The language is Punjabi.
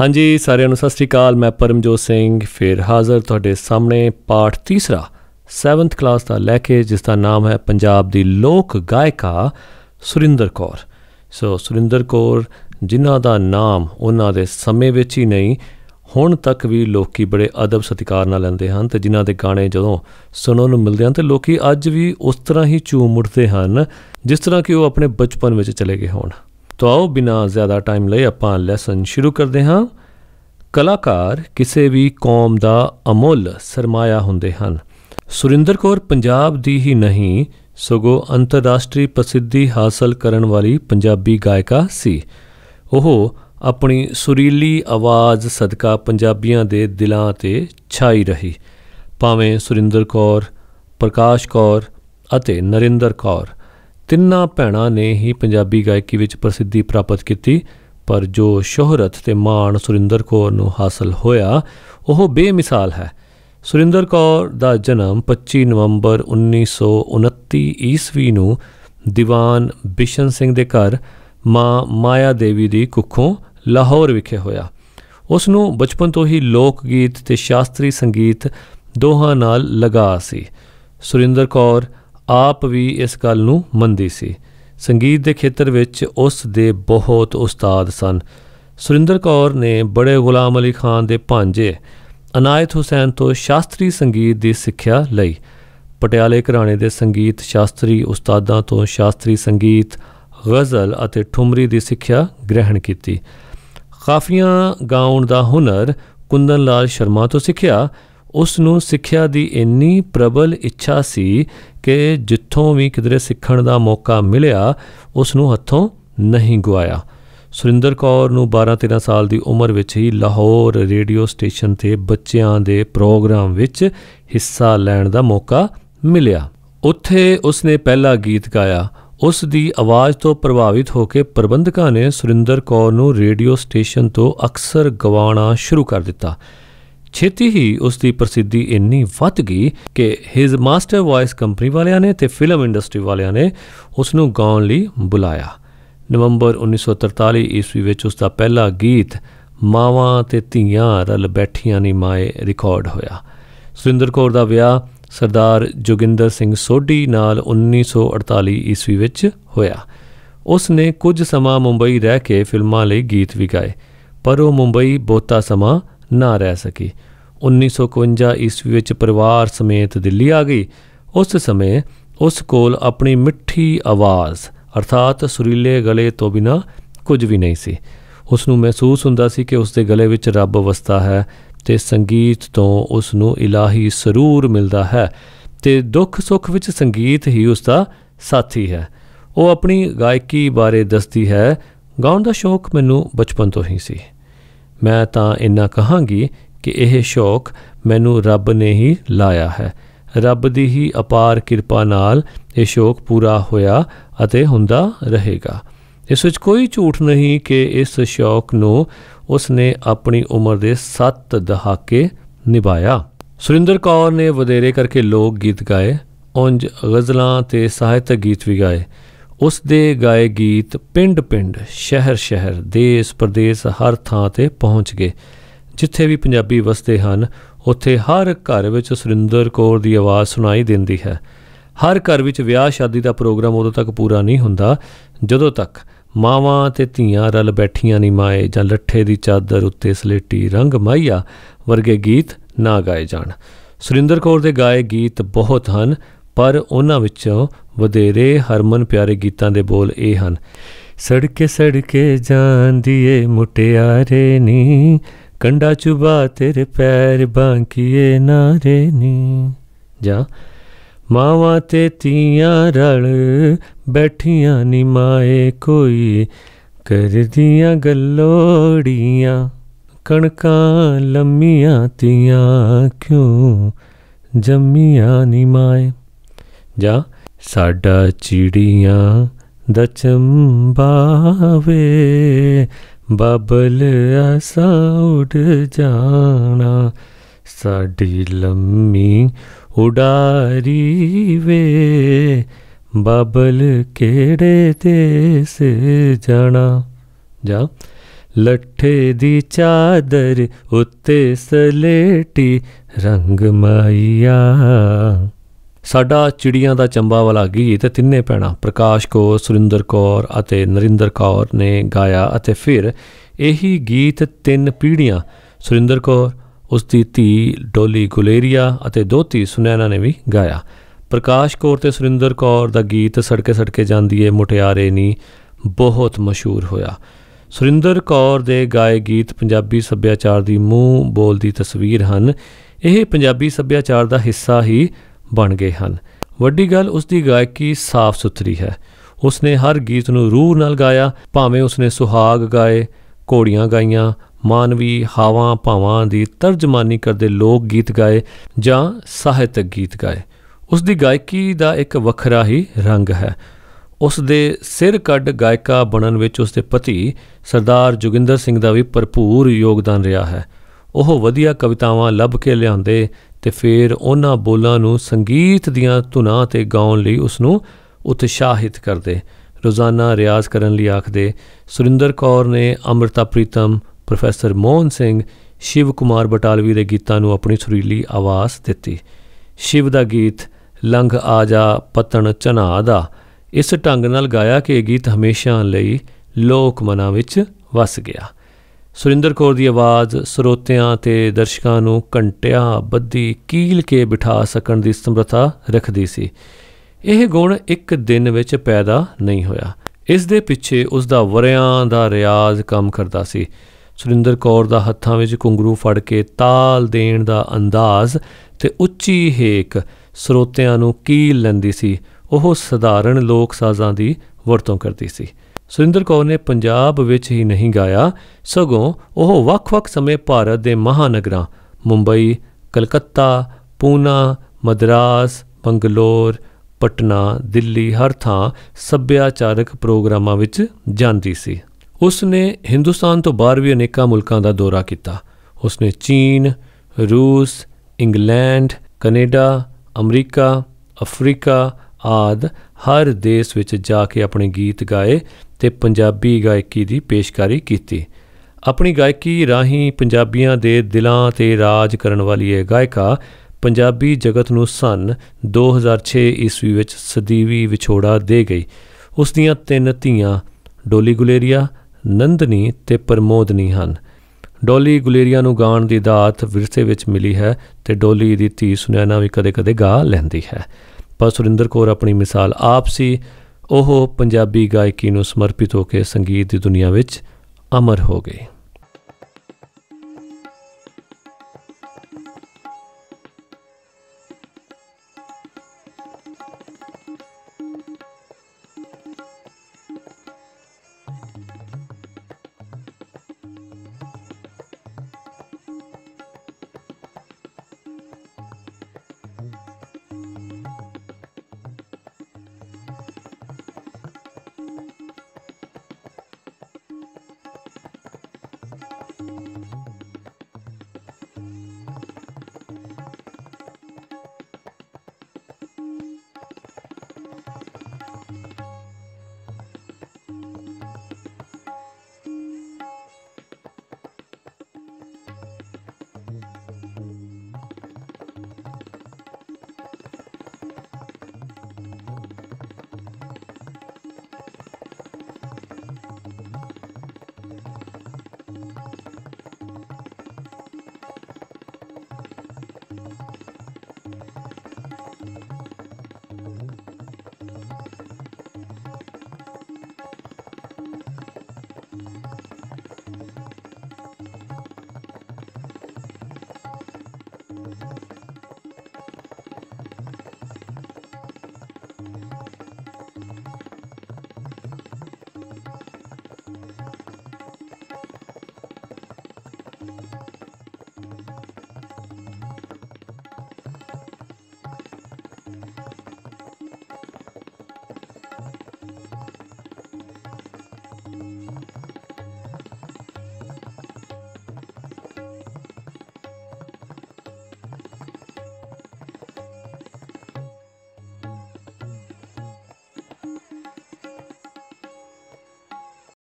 ਹਾਂਜੀ ਸਾਰਿਆਂ ਨੂੰ ਸਤਿ ਸ੍ਰੀ ਅਕਾਲ ਮੈਂ ਪਰਮਜੋਤ ਸਿੰਘ ਫਿਰ ਹਾਜ਼ਰ ਤੁਹਾਡੇ ਸਾਹਮਣੇ ਪਾਠ ਤੀਸਰਾ 7th ਕਲਾਸ ਦਾ ਲੈ ਕੇ ਜਿਸ ਦਾ ਨਾਮ ਹੈ ਪੰਜਾਬ ਦੀ ਲੋਕ ਗਾਇਕਾ ਸੁਰਿੰਦਰ ਕੌਰ ਸੋ ਸੁਰਿੰਦਰ ਕੌਰ ਜਿਨ੍ਹਾਂ ਦਾ ਨਾਮ ਉਹਨਾਂ ਦੇ ਸਮੇਂ ਵਿੱਚ ਹੀ ਨਹੀਂ ਹੁਣ ਤੱਕ ਵੀ ਲੋਕੀ ਬੜੇ ਅਦਬ ਸਤਿਕਾਰ ਨਾਲ ਲੈਂਦੇ ਹਨ ਤੇ ਜਿਨ੍ਹਾਂ ਦੇ ਗਾਣੇ ਜਦੋਂ ਸੁਣਨ ਨੂੰ ਮਿਲਦੇ ਹਨ ਤੇ ਲੋਕੀ ਅੱਜ ਵੀ ਉਸ ਤਰ੍ਹਾਂ ਹੀ ਝੂਮ ਉੱਠਦੇ ਹਨ ਜਿਸ ਤਰ੍ਹਾਂ ਕਿ ਉਹ ਆਪਣੇ ਬਚਪਨ ਵਿੱਚ ਚਲੇ ਗਏ ਹੋਣ ਤੋ ਆਓ ਬਿਨਾ ਜ਼ਿਆਦਾ ਟਾਈਮ ਲਏ ਆਪਾਂ ਲੈਸਨ ਸ਼ੁਰੂ ਕਰਦੇ ਹਾਂ ਕਲਾਕਾਰ ਕਿਸੇ ਵੀ ਕੌਮ ਦਾ ਅਮੁੱਲ ਸਰਮਾਇਆ ਹੁੰਦੇ ਹਨ ਸੁਰਿੰਦਰ ਕੌਰ ਪੰਜਾਬ ਦੀ ਹੀ ਨਹੀਂ ਸਗੋ ਅੰਤਰਰਾਸ਼ਟਰੀ ਪ੍ਰਸਿੱਧੀ ਹਾਸਲ ਕਰਨ ਵਾਲੀ ਪੰਜਾਬੀ ਗਾਇਕਾ ਸੀ ਉਹ ਆਪਣੀ ਸੁਰੀਲੀ ਆਵਾਜ਼ ਸਦਕਾ ਪੰਜਾਬੀਆਂ ਦੇ ਦਿਲਾਂ ਤੇ ਛਾਈ ਰਹੀ ਭਾਵੇਂ ਸੁਰਿੰਦਰ ਕੌਰ ਪ੍ਰਕਾਸ਼ ਕੌਰ ਅਤੇ ਨਰਿੰਦਰ ਕੌਰ ਤਿੰਨਾਂ ਭੈਣਾਂ ਨੇ ਹੀ ਪੰਜਾਬੀ ਗਾਇਕੀ ਵਿੱਚ ਪ੍ਰਸਿੱਧੀ ਪ੍ਰਾਪਤ ਕੀਤੀ ਪਰ ਜੋ ਸ਼ੋਹਰਤ ਤੇ ਮਾਣ ਸੁਰਿੰਦਰ ਕੌਰ ਨੂੰ ਹਾਸਲ ਹੋਇਆ ਉਹ ਬੇਮਿਸਾਲ ਹੈ ਸੁਰਿੰਦਰ ਕੌਰ ਦਾ ਜਨਮ 25 ਨਵੰਬਰ 1929 ਈਸਵੀ ਨੂੰ ਦੀਵਾਨ ਬਿਸ਼ਨ ਸਿੰਘ ਦੇ ਘਰ ਮਾਂ ਮਾਇਆ ਦੇਵੀ ਦੀ ਕੁੱਖੋਂ ਲਾਹੌਰ ਵਿਖੇ ਹੋਇਆ ਉਸ ਨੂੰ ਬਚਪਨ ਤੋਂ ਹੀ ਲੋਕ ਗੀਤ ਤੇ ਸ਼ਾਸਤਰੀ ਸੰਗੀਤ ਦੋਹਾਂ ਨਾਲ ਲਗਾ ਸੀ ਸੁਰਿੰਦਰ ਕੌਰ ਆਪ ਵੀ ਇਸ ਗੱਲ ਨੂੰ ਮੰਨਦੀ ਸੀ ਸੰਗੀਤ ਦੇ ਖੇਤਰ ਵਿੱਚ ਉਸ ਦੇ ਬਹੁਤ ਉਸਤਾਦ ਸਨ ਸੁਰਿੰਦਰ ਕੌਰ ਨੇ ਬੜੇ ਗੁਲਾਮ ਅਲੀ ਖਾਨ ਦੇ ਭਾਂਜੇ ਅਨਾਇਤ ਹੁਸੈਨ ਤੋਂ ਸ਼ਾਸਤਰੀ ਸੰਗੀਤ ਦੀ ਸਿੱਖਿਆ ਲਈ ਪਟਿਆਲੇ ਘਰਾਣੇ ਦੇ ਸੰਗੀਤ ਸ਼ਾਸਤਰੀ ਉਸਤਾਦਾਂ ਤੋਂ ਸ਼ਾਸਤਰੀ ਸੰਗੀਤ ਗ਼ਜ਼ਲ ਅਤੇ ਠੁਮਰੀ ਦੀ ਸਿੱਖਿਆ ਗ੍ਰਹਿਣ ਕੀਤੀ ਖਾਫੀਆਂ ਗਾਉਣ ਦਾ ਹੁਨਰ ਕੁੰਦਨ ਲਾਲ ਸ਼ਰਮਾ ਤੋਂ ਸਿੱਖਿਆ ਉਸ ਨੂੰ ਸਿੱਖਿਆ ਦੀ ਇੰਨੀ ਪ੍ਰਬਲ ਇੱਛਾ ਸੀ ਕਿ ਜਿੱਥੋਂ ਵੀ ਕਿਧਰੇ ਸਿੱਖਣ ਦਾ ਮੌਕਾ ਮਿਲਿਆ ਉਸ ਨੂੰ ਹੱਥੋਂ ਨਹੀਂ ਗਵਾਇਆ ਸੁਰਿੰਦਰ ਕੌਰ ਨੂੰ 12-13 ਸਾਲ ਦੀ ਉਮਰ ਵਿੱਚ ਹੀ ਲਾਹੌਰ ਰੇਡੀਓ ਸਟੇਸ਼ਨ ਤੇ ਬੱਚਿਆਂ ਦੇ ਪ੍ਰੋਗਰਾਮ ਵਿੱਚ ਹਿੱਸਾ ਲੈਣ ਦਾ ਮੌਕਾ ਮਿਲਿਆ ਉੱਥੇ ਉਸ ਨੇ ਪਹਿਲਾ ਗੀਤ ਗਾਇਆ ਉਸ ਦੀ ਆਵਾਜ਼ ਤੋਂ ਪ੍ਰਭਾਵਿਤ ਹੋ ਕੇ ਪ੍ਰਬੰਧਕਾਂ ਨੇ ਸੁਰਿੰਦਰ ਕੌਰ ਨੂੰ ਰੇਡੀਓ ਸਟੇਸ਼ਨ ਤੋਂ ਅਕਸਰ ਗਵਾਣਾ ਸ਼ੁਰੂ ਕਰ ਦਿੱਤਾ ਛੇਤੀ ਹੀ ਉਸ ਦੀ ਪ੍ਰਸਿੱਧੀ ਇੰਨੀ ਵੱਧ ਗਈ ਕਿ ਹਿਸ ਮਾਸਟਰ ਵਾਇਸ ਕੰਪਨੀ ਵਾਲਿਆਂ ਨੇ ਤੇ ਫਿਲਮ ਇੰਡਸਟਰੀ ਵਾਲਿਆਂ ਨੇ ਉਸ ਨੂੰ ਗਾਉਣ ਲਈ ਬੁਲਾਇਆ ਨਵੰਬਰ 1943 ਈਸਵੀ ਵਿੱਚ ਉਸ ਦਾ ਪਹਿਲਾ ਗੀਤ ਮਾਵਾਂ ਤੇ ਧੀਆਂ ਰਲ ਬੈਠੀਆਂ ਨੀ ਮਾਏ ਰਿਕਾਰਡ ਹੋਇਆ ਸੁਰਿੰਦਰ ਕੌਰ ਦਾ ਵਿਆਹ ਸਰਦਾਰ ਜੋਗਿੰਦਰ ਸਿੰਘ ਸੋਢੀ ਨਾਲ 1948 ਈਸਵੀ ਵਿੱਚ ਹੋਇਆ ਉਸ ਨੇ ਕੁਝ ਸਮਾਂ ਮੁੰਬਈ ਰਹਿ ਕੇ ਫਿਲਮਾਂ ਲਈ ਗੀਤ ਵੀ ਗਾਏ ਪਰ ਉਹ ਮੁੰਬਈ ਬਹੁਤਾ ਸਮਾਂ ਨਾ ਰਹਿ ਸਕੀ 1951 ਈਸਵੀ ਵਿੱਚ ਪਰਿਵਾਰ ਸਮੇਤ ਦਿੱਲੀ ਆ ਗਈ ਉਸ ਸਮੇਂ ਉਸ ਕੋਲ ਆਪਣੀ ਮਿੱਠੀ ਆਵਾਜ਼ ਅਰਥਾਤ ਸੁਰੀਲੇ ਗਲੇ ਤੋਂ ਬਿਨਾ ਕੁਝ ਵੀ ਨਹੀਂ ਸੀ ਉਸ ਨੂੰ ਮਹਿਸੂਸ ਹੁੰਦਾ ਸੀ ਕਿ ਉਸ ਦੇ ਗਲੇ ਵਿੱਚ ਰੱਬ ਵਸਦਾ ਹੈ ਤੇ ਸੰਗੀਤ ਤੋਂ ਉਸ ਨੂੰ ਇਲਾਹੀ ਸਰੂਰ ਮਿਲਦਾ ਹੈ ਤੇ ਦੁੱਖ ਸੁੱਖ ਵਿੱਚ ਸੰਗੀਤ ਹੀ ਉਸ ਦਾ ਸਾਥੀ ਹੈ ਉਹ ਆਪਣੀ ਗਾਇਕੀ ਬਾਰੇ ਦੱਸਦੀ ਹੈ ਗਾਉਣ ਦਾ ਸ਼ੌਕ ਮੈਨੂੰ ਬਚਪਨ ਤੋਂ ਹੀ ਸੀ ਮੈਂ ਤਾਂ ਇੰਨਾ ਕਹਾਂਗੀ ਕਿ ਇਹ ਸ਼ੌਕ ਮੈਨੂੰ ਰੱਬ ਨੇ ਹੀ ਲਾਇਆ ਹੈ ਰੱਬ ਦੀ ਹੀ ਅਪਾਰ ਕਿਰਪਾ ਨਾਲ ਇਹ ਸ਼ੌਕ ਪੂਰਾ ਹੋਇਆ ਅਤੇ ਹੁੰਦਾ ਰਹੇਗਾ ਇਸ ਵਿੱਚ ਕੋਈ ਝੂਠ ਨਹੀਂ ਕਿ ਇਸ ਸ਼ੌਕ ਨੂੰ ਉਸਨੇ ਆਪਣੀ ਉਮਰ ਦੇ 7 ਦਹਾਕੇ ਨਿਭਾਇਆ ਸੁਰਿੰਦਰ ਕੌਰ ਨੇ ਵਧੇਰੇ ਕਰਕੇ ਲੋਕ ਗੀਤ ਗਾਏ ਉੰਜ ਗਜ਼ਲਾਂ ਤੇ ਸਾਹਿਤਕ ਗੀਤ ਵੀ ਗਾਏ ਉਸ ਦੇ ਗਾਏ ਗੀਤ ਪਿੰਡ-ਪਿੰਡ ਸ਼ਹਿਰ-ਸ਼ਹਿਰ ਦੇਸ-ਪ੍ਰਦੇਸ ਹਰ ਥਾਂ ਤੇ ਪਹੁੰਚ ਗਏ ਜਿੱਥੇ ਵੀ ਪੰਜਾਬੀ ਵਸਦੇ ਹਨ ਉੱਥੇ ਹਰ ਘਰ ਵਿੱਚ ਸੁਰਿੰਦਰ ਕੌਰ ਦੀ ਆਵਾਜ਼ ਸੁਣਾਈ ਦਿੰਦੀ ਹੈ ਹਰ ਘਰ ਵਿੱਚ ਵਿਆਹ ਸ਼ਾਦੀ ਦਾ ਪ੍ਰੋਗਰਾਮ ਉਦੋਂ ਤੱਕ ਪੂਰਾ ਨਹੀਂ ਹੁੰਦਾ ਜਦੋਂ ਤੱਕ ਮਾਵਾਂ ਤੇ ਧੀਆਂ ਰਲ ਬੈਠੀਆਂ ਨਹੀਂ ਮਾਏ ਜਾਂ ਲੱਠੇ ਦੀ ਚਾਦਰ ਉੱਤੇ ਸਲੇਟੀ ਰੰਗ ਮਾਈਆ ਵਰਗੇ ਗੀਤ ਨਾ ਗਾਏ ਜਾਣ ਸੁਰਿੰਦਰ ਕੌਰ ਦੇ ਗਾਏ ਗੀਤ ਬਹੁਤ ਹਨ ਪਰ ਉਹਨਾਂ ਵਿੱਚੋਂ ਵਧੇਰੇ ਹਰਮਨ ਪਿਆਰੇ ਗੀਤਾਂ ਦੇ ਬੋਲ ਇਹ ਹਨ ਸੜਕੇ ਸੜਕੇ ਜਾਂਦੀ ਏ ਮੁਟਿਆਰੇ ਨੀ ਕੰਡਾ ਚੁਬਾ ਤੇਰੇ ਪੈਰ ਬਾਂਕੀਏ ਨਾਰੇ ਨੀ ਜਾ ਮਾਵਾਂ ਤੇ ਤੀਆਂ ਰਲ ਬੈਠੀਆਂ ਨੀ ਮਾਏ ਕੋਈ ਕਰਦੀਆਂ ਗੱਲੋੜੀਆਂ ਕਣਕਾਂ ਲੰਮੀਆਂ ਤੀਆਂ ਕਿਉਂ ਜੰਮੀਆਂ ਨੀ ਮਾਏ ਜਾਂ ਸਾਡਾ ਚਿੜੀਆਂ ਦਾ ਚੰਬਾਵੇ ਬਬਲ ਅਸਾ ਉਡ ਜਾਣਾ ਸਾਡੀ ਲੰਮੀ ਉਡਾਰੀ ਵੇ ਬਬਲ ਕਿਹੜੇ ਤੇ ਸੇ ਜਾਣਾ ਜਾ ਲੱਠੇ ਦੀ ਚਾਦਰ ਉੱਤੇ ਸਲੇਟੀ ਰੰਗ ਮਾਈਆ ਸਾਡਾ ਚਿੜੀਆਂ ਦਾ ਚੰਬਾ ਵਾਲਾ ਗੀਤ ਤਿੰਨੇ ਪੈਣਾ ਪ੍ਰਕਾਸ਼ ਕੌਰ ਸੁਰਿੰਦਰ ਕੌਰ ਅਤੇ ਨਰਿੰਦਰ ਕੌਰ ਨੇ ਗਾਇਆ ਅਤੇ ਫਿਰ ਇਹੀ ਗੀਤ ਤਿੰਨ ਪੀੜੀਆਂ ਸੁਰਿੰਦਰ ਕੌਰ ਉਸ ਦੀ ਧੀ ਡੋਲੀ ਗੁਲੇਰੀਆ ਅਤੇ ਦੋਤੀ ਸੁਨੈਨਾ ਨੇ ਵੀ ਗਾਇਆ ਪ੍ਰਕਾਸ਼ ਕੌਰ ਤੇ ਸੁਰਿੰਦਰ ਕੌਰ ਦਾ ਗੀਤ ਸੜਕੇ ਸੜਕੇ ਜਾਂਦੀ ਏ ਮੁਟਿਆਰੇ ਨੀ ਬਹੁਤ ਮਸ਼ਹੂਰ ਹੋਇਆ ਸੁਰਿੰਦਰ ਕੌਰ ਦੇ ਗਾਏ ਗੀਤ ਪੰਜਾਬੀ ਸੱਭਿਆਚਾਰ ਦੀ ਮੂੰਹ ਬੋਲਦੀ ਤਸਵੀਰ ਹਨ ਇਹ ਪੰਜਾਬੀ ਸੱਭਿਆਚਾਰ ਦਾ ਹਿੱਸਾ ਹੀ ਬਣ ਗਏ ਹਨ ਵੱਡੀ ਗੱਲ ਉਸ ਦੀ ਗਾਇਕੀ ਸਾਫ਼ ਸੁਥਰੀ ਹੈ ਉਸ ਨੇ ਹਰ ਗੀਤ ਨੂੰ ਰੂਹ ਨਾਲ ਗਾਇਆ ਭਾਵੇਂ ਉਸ ਨੇ ਸੁਹਾਗ ਗਾਏ ਕੋੜੀਆਂ ਗਾਈਆਂ ਮਾਨਵੀ ਹਾਵਾਂ ਭਾਵਾਂ ਦੀ ਤਰਜਮਾਨੀ ਕਰਦੇ ਲੋਕ ਗੀਤ ਗਾਏ ਜਾਂ ਸਾਹਿਤਕ ਗੀਤ ਗਾਏ ਉਸ ਦੀ ਗਾਇਕੀ ਦਾ ਇੱਕ ਵੱਖਰਾ ਹੀ ਰੰਗ ਹੈ ਉਸ ਦੇ ਸਿਰ ਕੱਢ ਗਾਇਕਾ ਬਣਨ ਵਿੱਚ ਉਸ ਦੇ ਪਤੀ ਸਰਦਾਰ ਜੁਗਿੰਦਰ ਸਿੰਘ ਦਾ ਵੀ ਭਰਪੂਰ ਯੋਗਦਾਨ ਰਿਹਾ ਹੈ ਉਹ ਵਧੀਆ ਕਵਿਤਾਵਾਂ ਲੱਭ ਕੇ ਲਿਆਉਂਦੇ ਤੇ ਫਿਰ ਉਹਨਾਂ ਬੋਲਾਂ ਨੂੰ ਸੰਗੀਤ ਦੀਆਂ ਧੁਨਾਂ ਤੇ ਗਾਉਣ ਲਈ ਉਸ ਨੂੰ ਉਤਸ਼ਾਹਿਤ ਕਰਦੇ ਰੋਜ਼ਾਨਾ ਰਿਆਜ਼ ਕਰਨ ਲਈ ਆਖਦੇ ਸੁਰਿੰਦਰ ਕੌਰ ਨੇ ਅਮਰਤਾ ਪ੍ਰੀਤਮ ਪ੍ਰੋਫੈਸਰ ਮੋਹਨ ਸਿੰਘ ਸ਼ਿਵ ਕੁਮਾਰ ਬਟਾਲਵੀ ਦੇ ਗੀਤਾਂ ਨੂੰ ਆਪਣੀ ਸੁਰੀਲੀ ਆਵਾਜ਼ ਦਿੱਤੀ ਸ਼ਿਵ ਦਾ ਗੀਤ ਲੰਘ ਆ ਜਾ ਪਤਣ ਚਨਾ ਦਾ ਇਸ ਢੰਗ ਨਾਲ ਗਾਇਆ ਕਿ ਇਹ ਗੀਤ ਹਮੇਸ਼ਾ ਲਈ ਲੋਕ ਮਨਾਂ ਵਿੱਚ ਵਸ ਗਿਆ ਸੁਰਿੰਦਰ ਕੌਰ ਦੀ ਆਵਾਜ਼ ਸਰੋਤਿਆਂ ਤੇ ਦਰਸ਼ਕਾਂ ਨੂੰ ਘੰਟਿਆਂ ਬੱਧੀ ਕੀਲ ਕੇ ਬਿਠਾ ਸਕਣ ਦੀ ਸਮਰੱਥਾ ਰੱਖਦੀ ਸੀ ਇਹ ਗੁਣ ਇੱਕ ਦਿਨ ਵਿੱਚ ਪੈਦਾ ਨਹੀਂ ਹੋਇਆ ਇਸ ਦੇ ਪਿੱਛੇ ਉਸ ਦਾ ਵਰਿਆਂ ਦਾ ਰਿਆਜ਼ ਕੰਮ ਕਰਦਾ ਸੀ ਸੁਰਿੰਦਰ ਕੌਰ ਦਾ ਹੱਥਾਂ ਵਿੱਚ ਕੁੰਗਰੂ ਫੜ ਕੇ ਤਾਲ ਦੇਣ ਦਾ ਅੰਦਾਜ਼ ਤੇ ਉੱਚੀ ਹੇਕ ਸਰੋਤਿਆਂ ਨੂੰ ਕੀਲ ਲੈਂਦੀ ਸੀ ਉਹ ਸਧਾਰਨ ਲੋਕ ਸਾਜ਼ਾਂ ਦੀ ਵਰਤੋਂ ਕਰਦੀ ਸੀ ਸੁਰਿੰਦਰ ਕੌਰ ਨੇ ਪੰਜਾਬ ਵਿੱਚ ਹੀ ਨਹੀਂ ਗਾਇਆ ਸਗੋਂ ਉਹ ਵੱਖ-ਵੱਖ ਸਮੇਂ ਭਾਰਤ ਦੇ ਮਹਾਨਗਰਾਂ ਮੁੰਬਈ ਕਲਕੱਤਾ ਪੂਨਾ ਮਦਰਾਸ ਬੰਗਲੌਰ ਪਟਨਾ ਦਿੱਲੀ ਹਰ ਥਾਂ ਸੱਭਿਆਚਾਰਕ ਪ੍ਰੋਗਰਾਮਾਂ ਵਿੱਚ ਜਾਂਦੀ ਸੀ ਉਸ ਨੇ ਹਿੰਦੁਸਤਾਨ ਤੋਂ ਬਾਹਰ ਵੀ ਅਨੇਕਾਂ ਮੁਲਕਾਂ ਦਾ ਦੌਰਾ ਕੀਤਾ ਉਸ ਨੇ ਚੀਨ ਰੂਸ ਇੰਗਲੈਂਡ ਕੈਨੇਡਾ ਅਮਰੀਕਾ ਅਫਰੀਕਾ ਆਦ ਹਰ ਦੇਸ਼ ਵਿੱਚ ਜਾ ਕੇ ਆਪਣੇ ਗੀਤ ਗਾਏ ਤੇ ਪੰਜਾਬੀ ਗਾਇਕੀ ਦੀ ਪੇਸ਼ਕਾਰੀ ਕੀਤੀ ਆਪਣੀ ਗਾਇਕੀ ਰਾਹੀਂ ਪੰਜਾਬੀਆਂ ਦੇ ਦਿਲਾਂ ਤੇ ਰਾਜ ਕਰਨ ਵਾਲੀ ਇਹ ਗਾਇਕਾ ਪੰਜਾਬੀ ਜਗਤ ਨੂੰ ਸਨ 2006 ਈਸਵੀ ਵਿੱਚ ਸਦੀਵੀ ਵਿਛੋੜਾ ਦੇ ਗਈ ਉਸ ਦੀਆਂ ਤਿੰਨ ਧੀਆਂ ਡੋਲੀ ਗੁਲੇਰੀਆ ਨੰਦਨੀ ਤੇ ਪਰਮੋਦਨੀ ਹਨ ਡੋਲੀ ਗੁਲੇਰੀਆ ਨੂੰ ਗਾਣ ਦੀ ਦਾਤ ਵਿਰਸੇ ਵਿੱਚ ਮਿਲੀ ਹੈ ਤੇ ਡੋਲੀ ਦੀ ਧੀ ਸੁਨੈਣਾ ਵੀ ਕਦੇ-ਕਦੇ ਗਾ ਲੈਂਦੀ ਹੈ ਪਰ ਸੁਰਿੰਦਰ ਕੌਰ ਆਪਣੀ ਮਿਸਾਲ ਆਪ ਸੀ ਉਹ ਪੰਜਾਬੀ ਗਾਇਕੀ ਨੂੰ ਸਮਰਪਿਤ ਹੋ ਕੇ ਸੰਗੀਤ ਦੀ ਦੁਨੀਆ ਵਿੱਚ ਅਮਰ ਹੋ ਗਏ Thank you.